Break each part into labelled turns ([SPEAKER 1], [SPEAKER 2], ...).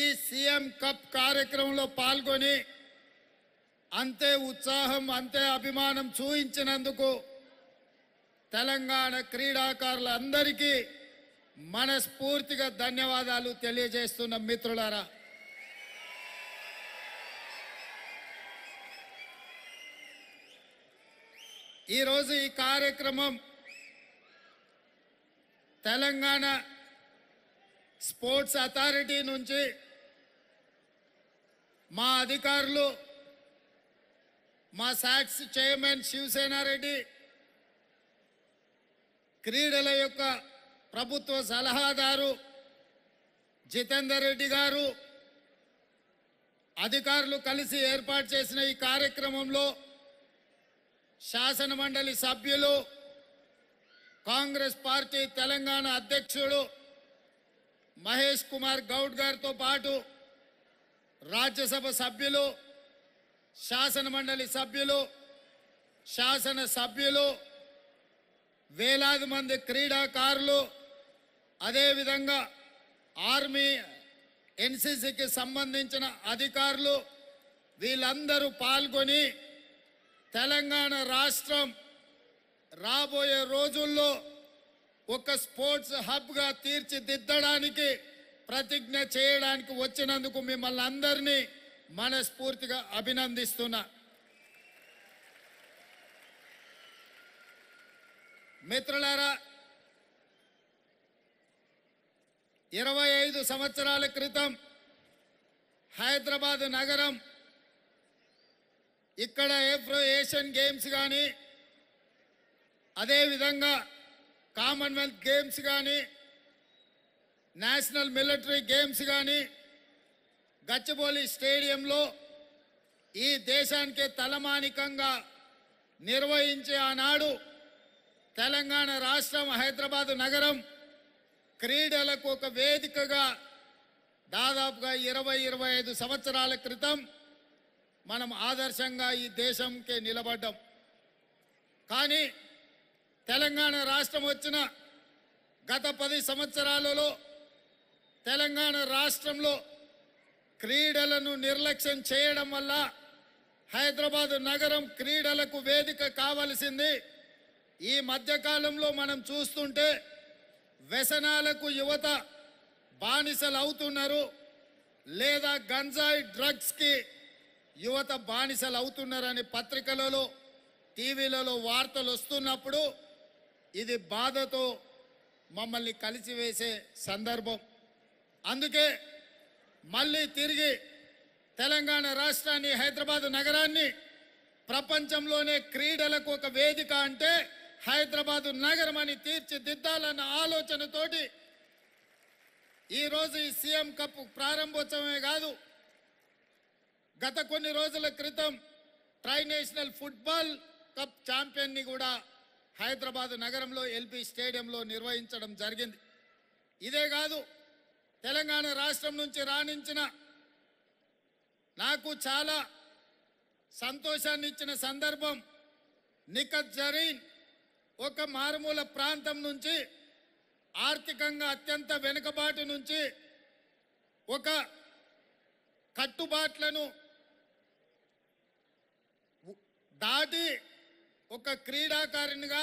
[SPEAKER 1] ఈ CM cup కార్యక్రమంలో పాల్గొని అంతే ఉత్సాహం అంతే అభిమానం చూయించినందుకు తెలంగాణ క్రీడాకారులందరికీ మనస్ఫూర్తిగా ధన్యవాదాలు తెలియజేస్తున్న మిత్రులారా ఈరోజు ఈ కార్యక్రమం తెలంగాణ స్పోర్ట్స్ అథారిటీ నుంచి మా అధికారులు మా సాక్స్ చైర్మన్ శివసేనారెడ్డి క్రీడల యొక్క ప్రభుత్వ సలహాదారు జితేందర్ రెడ్డి గారు అధికారులు కలిసి ఏర్పాటు చేసిన ఈ కార్యక్రమంలో శాసన మండలి సభ్యులు కాంగ్రెస్ పార్టీ తెలంగాణ అధ్యక్షుడు మహేష్ కుమార్ గౌడ్ గారితో పాటు రాజ్యసభ సభ్యులు శాసనమండలి సభ్యులు శాసన సభ్యులు వేలాది మంది క్రీడాకారులు అదేవిధంగా ఆర్మీ ఎన్సిసికి సంబంధించిన అధికారులు వీళ్ళందరూ పాల్గొని తెలంగాణ రాష్ట్రం రాబోయే రోజుల్లో ఒక స్పోర్ట్స్ హబ్గా తీర్చిదిద్దడానికి ప్రతిజ్ఞ చేయడానికి వచ్చినందుకు మిమ్మల్ని అందరినీ మనస్ఫూర్తిగా అభినందిస్తున్నా మిత్రులారా ఇరవై ఐదు సంవత్సరాల క్రితం హైదరాబాద్ నగరం ఇక్కడ ఏప్రో ఏషియన్ గేమ్స్ కానీ అదేవిధంగా కామన్వెల్త్ గేమ్స్ కానీ నేషనల్ మిలిటరీ గేమ్స్ కానీ గచ్చబోలి స్టేడియంలో ఈ దేశానికే తలమానికంగా నిర్వహించే ఆనాడు తెలంగాణ రాష్ట్రం హైదరాబాదు నగరం క్రీడలకు ఒక వేదికగా దాదాపుగా ఇరవై ఇరవై ఐదు సంవత్సరాల క్రితం మనం ఆదర్శంగా ఈ దేశంకే నిలబడ్డం కానీ తెలంగాణ రాష్ట్రం వచ్చిన గత పది సంవత్సరాలలో తెలంగాణ రాష్ట్రంలో క్రీడలను నిర్లక్ష్యం చేయడం వల్ల హైదరాబాద్ నగరం క్రీడలకు వేదిక కావలసింది ఈ మధ్యకాలంలో మనం చూస్తుంటే వ్యసనాలకు యువత బానిసలు అవుతున్నారు లేదా గంజాయి డ్రగ్స్కి యువత బానిసలు అవుతున్నారని పత్రికలలో టీవీలలో వార్తలు వస్తున్నప్పుడు ఇది బాధతో మమ్మల్ని కలిసివేసే సందర్భం అందుకే మళ్ళీ తిరిగి తెలంగాణ రాష్ట్రాన్ని హైదరాబాద్ నగరాన్ని ప్రపంచంలోనే క్రీడలకు ఒక వేదిక అంటే హైదరాబాదు నగరం అని తీర్చిదిద్దాలన్న ఆలోచనతోటి ఈరోజు ఈ సీఎం కప్ ప్రారంభోత్సవమే కాదు గత కొన్ని రోజుల క్రితం ట్రైనేషనల్ ఫుట్బాల్ కప్ ఛాంపియన్ని కూడా హైదరాబాద్ నగరంలో ఎల్పి స్టేడియంలో నిర్వహించడం జరిగింది ఇదే కాదు తెలంగాణ రాష్ట్రం నుంచి రాణించిన నాకు చాలా సంతోషాన్ని ఇచ్చిన సందర్భం నిఖత్ జరీన్ ఒక మారుమూల ప్రాంతం నుంచి ఆర్థికంగా అత్యంత వెనుకబాటు నుంచి ఒక కట్టుబాట్లను దాటి ఒక క్రీడాకారునిగా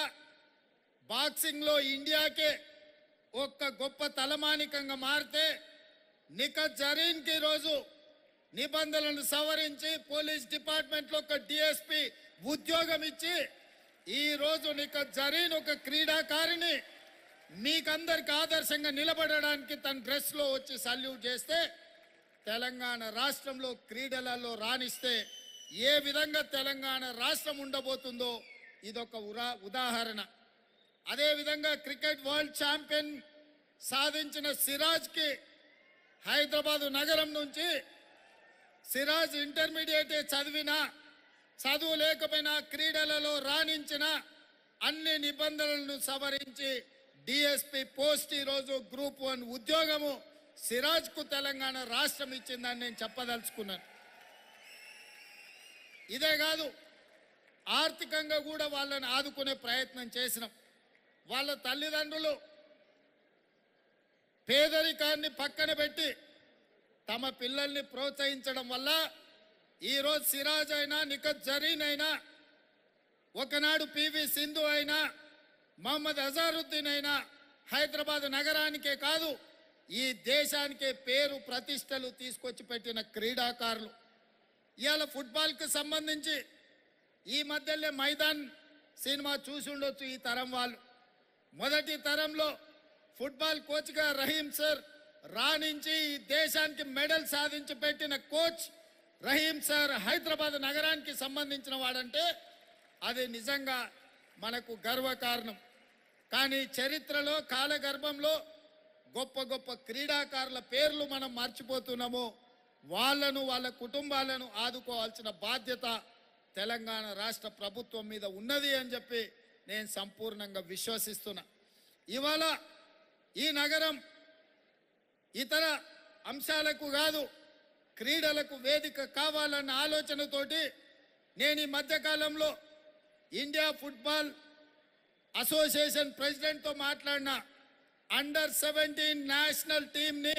[SPEAKER 1] బాక్సింగ్లో ఇండియాకే ఒక గొప్ప తలమానికంగా మారితే నిఖత్ జరీన్కి రోజు నిబంధనలను సవరించి పోలీస్ డిపార్ట్మెంట్లో ఒక డిఎస్పి ఉద్యోగం ఇచ్చి ఈరోజు నిఖత్ జరీన్ ఒక క్రీడాకారిని మీకందరికి ఆదర్శంగా నిలబడడానికి తన డ్రెస్లో వచ్చి సల్యూట్ చేస్తే తెలంగాణ రాష్ట్రంలో క్రీడలలో రాణిస్తే ఏ విధంగా తెలంగాణ రాష్ట్రం ఉండబోతుందో ఇదొక ఉరా ఉదాహరణ అదేవిధంగా క్రికెట్ వరల్డ్ ఛాంపియన్ సాధించిన సిరాజ్కి హైదరాబాదు నగరం నుంచి సిరాజ్ ఇంటర్మీడియట్ చదివిన చదువు లేకపోయినా క్రీడలలో రాణించిన అన్ని నిబంధనలను సవరించి డిఎస్పి పోస్ట్ ఈరోజు గ్రూప్ వన్ ఉద్యోగము సిరాజ్కు తెలంగాణ రాష్ట్రం ఇచ్చిందని నేను చెప్పదలుచుకున్నాను ఇదే కాదు ఆర్థికంగా కూడా వాళ్ళని ఆదుకునే ప్రయత్నం చేసినాం వాళ్ళ తల్లిదండ్రులు పేదరికాన్ని పక్కన పెట్టి తమ పిల్లల్ని ప్రోత్సహించడం వల్ల ఈరోజు సిరాజ్ అయినా నిఖత్ జరీన్ అయినా ఒకనాడు పివి సింధు అయినా మహమ్మద్ అజారుద్దీన్ అయినా హైదరాబాద్ నగరానికే కాదు ఈ దేశానికే పేరు ప్రతిష్టలు తీసుకొచ్చి పెట్టిన క్రీడాకారులు ఇవాళ ఫుట్బాల్కి సంబంధించి ఈ మధ్యలో మైదాన్ సినిమా చూసి ఉండొచ్చు ఈ తరం వాళ్ళు మొదటి తరంలో ఫుట్బాల్ కోచ్గా రహీం సార్ రాణించి ఈ దేశానికి మెడల్ సాధించి పెట్టిన కోచ్ రహీం సార్ హైదరాబాద్ నగరానికి సంబంధించిన వాడంటే అది నిజంగా మనకు గర్వకారణం కానీ చరిత్రలో కాలగర్భంలో గొప్ప గొప్ప క్రీడాకారుల పేర్లు మనం మర్చిపోతున్నాము వాళ్ళను వాళ్ళ కుటుంబాలను ఆదుకోవాల్సిన బాధ్యత తెలంగాణ రాష్ట్ర ప్రభుత్వం మీద ఉన్నది అని చెప్పి నేను సంపూర్ణంగా విశ్వసిస్తున్నా ఇవాళ ఈ నగరం ఇతర అంశాలకు కాదు క్రీడలకు వేదిక కావాలన్న ఆలోచనతోటి నేను ఈ మధ్యకాలంలో ఇండియా ఫుట్బాల్ అసోసియేషన్ ప్రెసిడెంట్తో మాట్లాడిన అండర్ సెవెంటీన్ నేషనల్ టీంని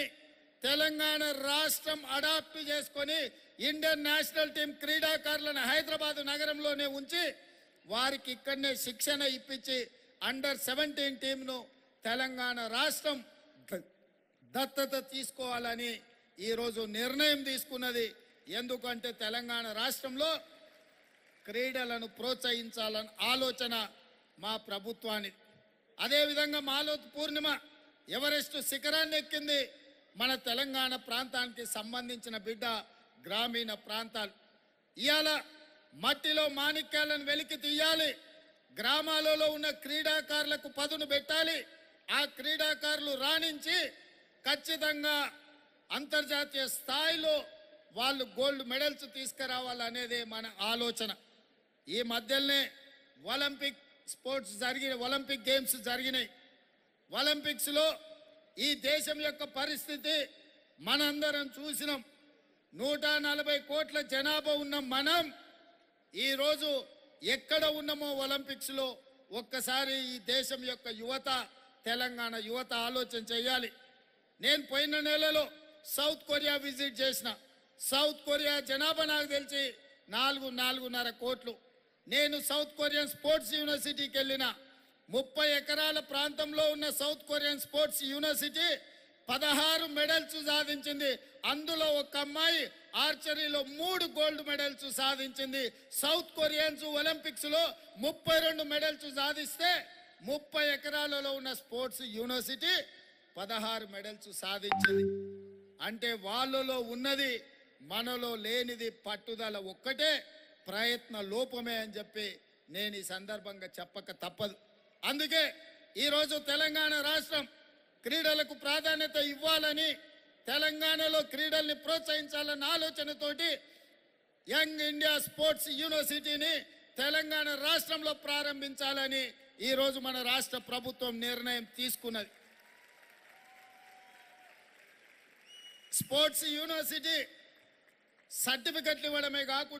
[SPEAKER 1] తెలంగాణ రాష్ట్రం అడాప్ట్ చేసుకొని ఇండియన్ నేషనల్ టీం క్రీడాకారులను హైదరాబాద్ నగరంలోనే ఉంచి వారికి ఇక్కడనే శిక్షణ ఇప్పించి అండర్ సెవెంటీన్ టీంను తెలంగాణ రాష్ట్రం దత్తత తీసుకోవాలని ఈరోజు నిర్ణయం తీసుకున్నది ఎందుకంటే తెలంగాణ రాష్ట్రంలో క్రీడలను ప్రోత్సహించాలని ఆలోచన మా ప్రభుత్వానికి అదేవిధంగా మాలో పూర్ణిమ ఎవరెస్ట్ శిఖరాన్ని ఎక్కింది మన తెలంగాణ ప్రాంతానికి సంబంధించిన బిడ్డ గ్రామీణ ప్రాంతాలు ఇవాళ మట్టిలో మాణిక్యాలను వెలికి తీయాలి గ్రామాలలో ఉన్న క్రీడాకారులకు పదును పెట్టాలి ఆ క్రీడాకారులు రాణించి ఖచ్చితంగా అంతర్జాతీయ స్థాయిలో వాళ్ళు గోల్డ్ మెడల్స్ తీసుకురావాలనేదే మన ఆలోచన ఈ మధ్యలోనే ఒలింపిక్ స్పోర్ట్స్ జరిగిన ఒలింపిక్ గేమ్స్ జరిగినాయి ఒలింపిక్స్లో ఈ దేశం యొక్క పరిస్థితి మనందరం చూసినాం నూట నలభై కోట్ల జనాభా ఉన్న మనం ఈరోజు ఎక్కడ ఉన్నామో ఒలింపిక్స్లో ఒక్కసారి ఈ దేశం యొక్క యువత తెలంగాణ యువత ఆలోచన చేయాలి నేను పోయిన నెలలో సౌత్ కొరియా విజిట్ చేసిన సౌత్ కొరియా జనాభా నాకు తెలిసి నాలుగు నాలుగున్నర కోట్లు నేను సౌత్ కొరియన్ స్పోర్ట్స్ యూనివర్సిటీకి వెళ్ళిన ముప్పై ఎకరాల ప్రాంతంలో ఉన్న సౌత్ కొరియన్ స్పోర్ట్స్ యూనివర్సిటీ పదహారు మెడల్స్ సాధించింది అందులో ఒక అమ్మాయి ఆర్చరీలో మూడు గోల్డ్ మెడల్స్ సాధించింది సౌత్ కొరియన్స్ ఒలింపిక్స్లో ముప్పై రెండు మెడల్స్ సాధిస్తే ముప్పై ఎకరాలలో ఉన్న స్పోర్ట్స్ యూనివర్సిటీ పదహారు మెడల్స్ సాధించింది అంటే వాళ్ళలో ఉన్నది మనలో లేనిది పట్టుదల ఒక్కటే ప్రయత్న లోపమే అని చెప్పి నేను ఈ సందర్భంగా చెప్పక తప్పదు అందుకే ఈరోజు తెలంగాణ రాష్ట్రం క్రీడలకు ప్రాధాన్యత ఇవ్వాలని తెలంగాణలో క్రీడల్ని ప్రోత్సహించాలన్న ఆలోచనతోటి యంగ్ ఇండియా స్పోర్ట్స్ యూనివర్సిటీని తెలంగాణ రాష్ట్రంలో ప్రారంభించాలని ఈరోజు మన రాష్ట్ర ప్రభుత్వం నిర్ణయం తీసుకున్నది స్పోర్ట్స్ యూనివర్సిటీ సర్టిఫికెట్లు ఇవ్వడమే కాకుండా